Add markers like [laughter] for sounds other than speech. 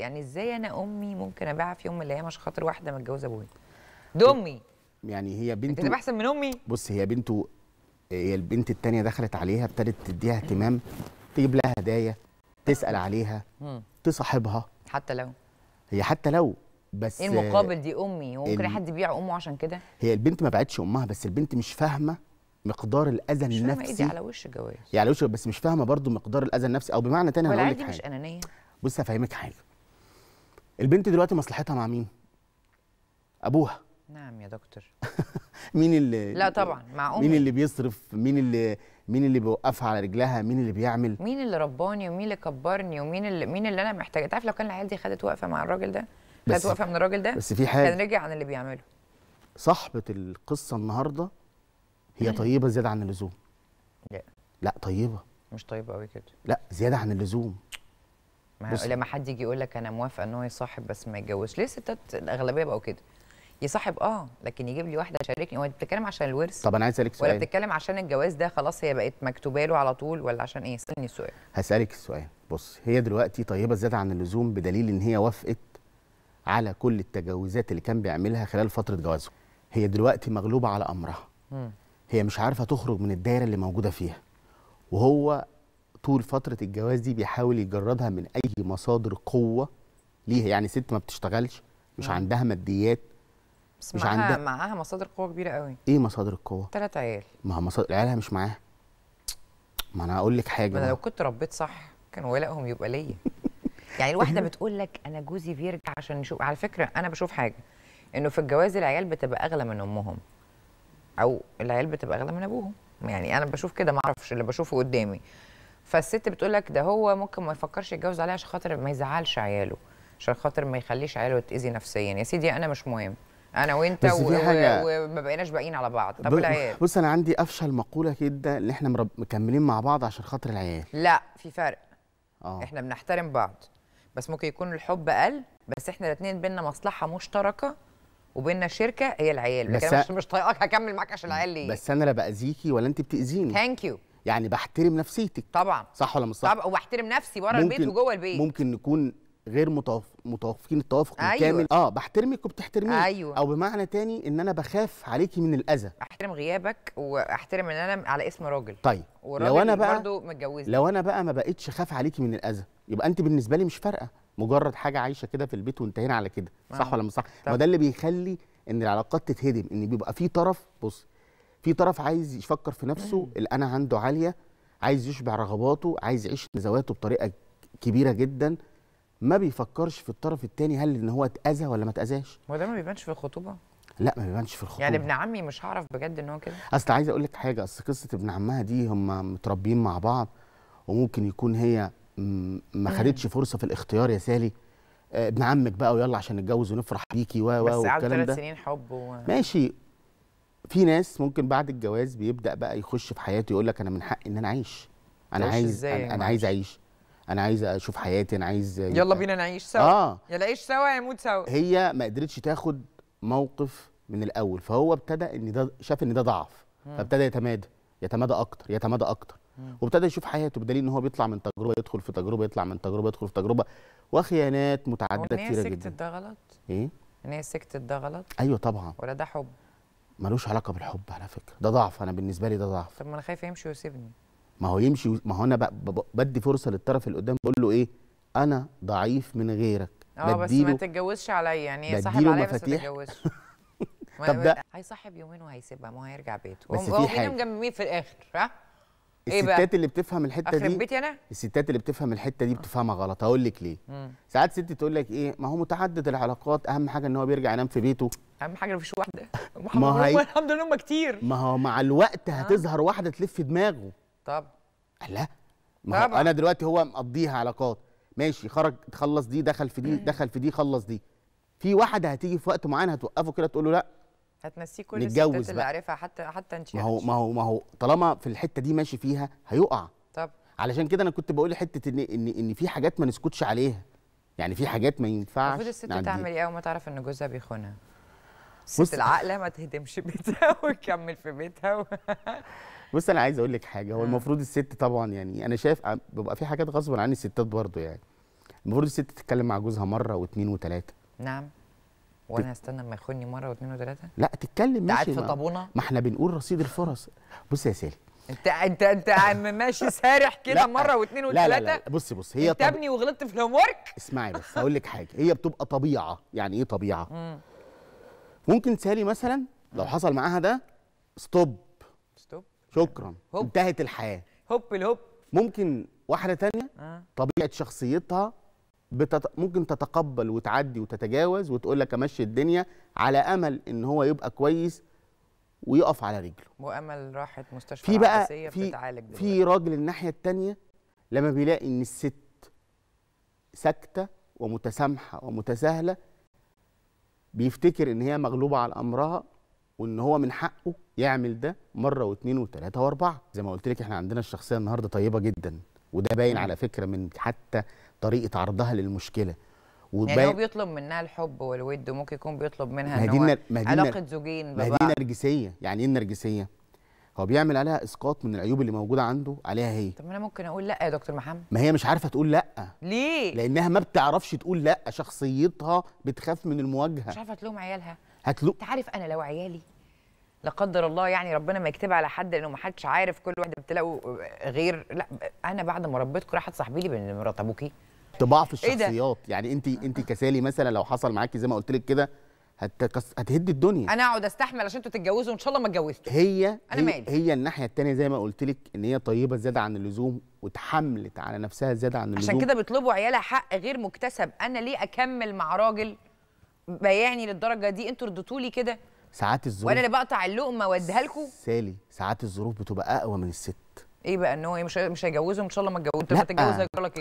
يعني ازاي انا امي ممكن ابيعها في يوم من الايام عشان خاطر واحده متجوزه ابويا دي امي يعني هي بنت انت احسن من امي بص هي بنته هي البنت التانية دخلت عليها ابتدت تديها اهتمام تجيب لها هدايا تسال عليها تصاحبها حتى لو هي حتى لو بس ايه المقابل دي امي هو ممكن حد يبيع امه عشان كده هي البنت ما بعتش امها بس البنت مش فاهمه مقدار الاذى النفسي مش فاهمه ايه دي على وش الجواز يعني على وش بس مش فاهمه برضو مقدار الاذى النفسي او بمعنى تاني هقول لك حاجه مش انانيه بص هفهمك حاجه البنت دلوقتي مصلحتها مع مين ابوها نعم يا دكتور [laughs] مين اللي لا طبعا مع امي مين اللي بيصرف مين اللي مين اللي بيوقفها على رجلها مين اللي بيعمل مين اللي رباني ومين اللي كبرني ومين اللي مين اللي انا محتاجه تعرف لو كان العيال دي خدت وقفه مع الراجل ده خدت وقفه من الراجل ده بس في حاجه كان رجع عن اللي بيعمله صاحبه القصه النهارده هي [clears throat] طيبه زياده عن اللزوم لا لا طيبه مش طيبه قوي كده لا زياده عن اللزوم ما لما حد يجي يقول لك انا موافق ان هو يصاحب بس ما يتجوزش ليه الستات الاغلبيه بقوا كده يصاحب اه لكن يجيب لي واحده تشاركني هو بتتكلم عشان الورث طب انا عايز اسالك سؤال ولا بتتكلم عشان الجواز ده خلاص هي بقت مكتوبه له على طول ولا عشان ايه استني السؤال هسالك السؤال بص هي دلوقتي طيبه زياده عن اللزوم بدليل ان هي وافقت على كل التجاوزات اللي كان بيعملها خلال فتره جوازه هي دلوقتي مغلوبه على امرها م. هي مش عارفه تخرج من الدايره اللي موجوده فيها وهو طول فتره الجواز دي بيحاول يجردها من اي مصادر قوه ليها يعني ست ما بتشتغلش مش مم. عندها ماديات بس مش معها عندها معاها مصادر قوه كبيره قوي ايه مصادر القوه تلات عيال ما مصادر عيالها مش معاها ما انا اقول لك حاجه ما لو كنت ربيت صح كان ولائهم يبقى ليا يعني الواحده [laughs] بتقول لك انا جوزي بيرجع عشان نشوف على فكره انا بشوف حاجه انه في الجواز العيال بتبقى اغلى من امهم او العيال بتبقى اغلى من ابوهم يعني انا بشوف كده ما اعرفش اللي بشوفه قدامي فالست بتقول لك ده هو ممكن ما يفكرش يتجوز عليها عشان خاطر ما يزعلش عياله عشان خاطر ما يخليش عياله يتاذي نفسيا يا سيدي انا مش مهم انا وانت و... حاجة... وما بقيناش باقيين على بعض طب ب... العيال بص انا عندي افشل مقوله كده ان احنا مرب... مكملين مع بعض عشان خاطر العيال لا في فرق أوه. احنا بنحترم بعض بس ممكن يكون الحب قل بس احنا الاثنين بينا مصلحه مشتركه وبينا شركه هي العيال بس انا مش مش طايقاك هكمل معاك عشان العيال ليه بس انا لا باذيكي ولا انت بتاذيني ثانك يو يعني بحترم نفسيتك طبعا صح ولا مش صح؟ طبعا وبحترم نفسي بره البيت وجوه البيت ممكن نكون غير متوافقين التوافق أيوة. الكامل اه بحترمك وبتحترميني أيوة. او بمعنى تاني ان انا بخاف عليكي من الاذى احترم غيابك واحترم ان انا على اسم راجل طيب لو انا بقى برضو متجوزه لو انا بقى ما بقتش خاف عليكي من الاذى يبقى انت بالنسبه لي مش فارقه مجرد حاجه عايشه كده في البيت وانتهينا على كده صح آه. ولا مش صح ما ده اللي بيخلي ان العلاقات تتهدم ان بيبقى في طرف بصي في طرف عايز يفكر في نفسه الانا عنده عاليه عايز يشبع رغباته عايز يعيش نزواته بطريقه كبيره جدا ما بيفكرش في الطرف الثاني هل ان هو اتاذى ولا ما اتاذاش هو ده ما بيبانش في الخطوبه لا ما بيبانش في الخطوبه يعني ابن عمي مش هعرف بجد ان هو كده اصل عايز اقول لك حاجه اصل قصه ابن عمها دي هم متربيين مع بعض وممكن يكون هي ما خدتش فرصه في الاختيار يا سالي آه، ابن عمك بقى ويلا عشان نتجوز ونفرح بيكي و و والكلام ده بس قعدوا ثلاث سنين حب و... ماشي في ناس ممكن بعد الجواز بيبدا بقى يخش في حياته يقول لك انا من حقي ان انا اعيش انا عايز أنا, عايز اعيش انا عايز اشوف حياتي انا عايز يلا بينا نعيش سوا آه. يلا عيش سوا يا موت سوا هي ما قدرتش تاخد موقف من الاول فهو ابتدى ان ده شاف ان ده ضعف فابتدى يتمادى يتمادى اكتر يتمادى اكتر وابتدى يشوف حياته بدليل ان هو بيطلع من تجربه يدخل في تجربه يطلع من تجربه يدخل في تجربه وخيانات متعدده كتير جدا ان هي سكتت ده غلط؟ ايه؟ ان هي سكتت ده غلط؟ ايوه طبعا ولا ده حب؟ ملوش علاقه بالحب على فكره ده ضعف انا بالنسبه لي ده ضعف طب ما انا خايف يمشي ويسيبني ما هو يمشي و... ما هو انا ب... ب... بدي فرصه للطرف اللي قدام بقول له ايه انا ضعيف من غيرك اه بس ما تتجوزش عليا يعني صاحب عليا بس ما تتجوزش [laughs] طب ده هيصاحب يومين وهيسيبها ما هو هيرجع بيته بس في حاجه مجممين في الاخر ها إيه الستات إيه اللي بتفهم الحته دي بيتي انا الستات اللي بتفهم الحته دي آه. بتفهمها غلط هقول لك ليه مم. ساعات ست تقول لك ايه ما هو متعدد العلاقات اهم حاجه ان هو بيرجع ينام في بيته اهم حاجه مفيش واحده [laughs] [laughs] ما هي... الحمد لله هم كتير ما هو مع الوقت آه. هتظهر آه. واحده تلف دماغه طب لا ما هو انا دلوقتي هو مقضيها علاقات ماشي خرج خلص دي دخل في دي دخل في دي خلص دي في واحده هتيجي في وقت معين هتوقفه كده تقول له لا هتنسيه كل الستات اللي عارفها حتى حتى انت ما هو ما هو ما هو طالما في الحته دي ماشي فيها هيقع طب علشان كده انا كنت بقول حته ان ان ان في حاجات ما نسكتش عليها يعني في حاجات ما ينفعش المفروض الست يعني تعمل ايه اول ما تعرف ان جوزها بيخونها الست العاقله ما تهدمش بيتها [laughs] وتكمل في بيتها و... [laughs] بص انا عايز اقول لك حاجه هو آه. المفروض الست طبعا يعني انا شايف آه، بيبقى في حاجات غصب عن الستات برضو يعني المفروض الست تتكلم مع جوزها مره واثنين وثلاثه نعم وانا هستنى اما يخوني مره واثنين وثلاثه لا تتكلم ماشي في طابونه ما احنا بنقول رصيد الفرص بص يا سالي انت انت انت عم ماشي سارح كده مره واثنين وثلاثه لا, لا لا بص بص هي تبني طب... وغلطت في الهوم ورك اسمعي بس هقول لك حاجه هي بتبقى طبيعه يعني ايه طبيعه ممكن سالي مثلا لو حصل معاها ده ستوب ستوب شكرا هوب. انتهت الحياه هوب الهوب ممكن واحده تانية آه. طبيعه شخصيتها بتت... ممكن تتقبل وتعدي وتتجاوز وتقول لك امشي الدنيا على امل ان هو يبقى كويس ويقف على رجله وامل راحت مستشفى في بقى في بتتعالج في راجل الناحيه الثانيه لما بيلاقي ان الست ساكته ومتسامحه ومتساهله بيفتكر ان هي مغلوبه على امرها وان هو من حقه يعمل ده مره واثنين وثلاثه واربعه زي ما قلت لك احنا عندنا الشخصيه النهارده طيبه جدا وده باين على فكره من حتى طريقه عرضها للمشكله يعني وباين يعني هو بيطلب منها الحب والود وممكن يكون بيطلب منها ان مهدينة علاقه زوجين ببعض دي نرجسيه يعني ايه النرجسيه هو بيعمل عليها اسقاط من العيوب اللي موجوده عنده عليها هي طب انا ممكن اقول لا يا دكتور محمد ما هي مش عارفه تقول لا ليه لانها ما بتعرفش تقول لا شخصيتها بتخاف من المواجهه مش عارفه تلوم عيالها هتلوم انت عارف انا لو عيالي لا قدر الله يعني ربنا ما يكتبها على حد لانه ما حدش عارف كل واحده بتلاقوا غير لا انا بعد ما ربيتكم راحت صاحبي لي بان مرات ابوكي طباع في إيه الشخصيات إيه يعني انت انت كسالي مثلا لو حصل معاكي زي ما قلت لك كده هتكس... هتهد الدنيا انا اقعد استحمل عشان انتوا تتجوزوا وان شاء الله ما اتجوزتوا هي انا هي... مالي هي الناحيه الثانيه زي ما قلت لك ان هي طيبه زياده عن اللزوم وتحملت على نفسها زياده عن اللزوم عشان كده بيطلبوا عيالها حق غير مكتسب انا ليه اكمل مع راجل بايعني للدرجه دي انتوا رديتوا لي كده ساعات الظروف وانا اللي بقطع اللقمه واديها لكم سالي ساعات الظروف بتبقى اقوى من الست ايه بقى ان هو إيه، مش مش هيجوزه ان شاء الله ما تجوزه انت هتتجوز هيقول لك ايه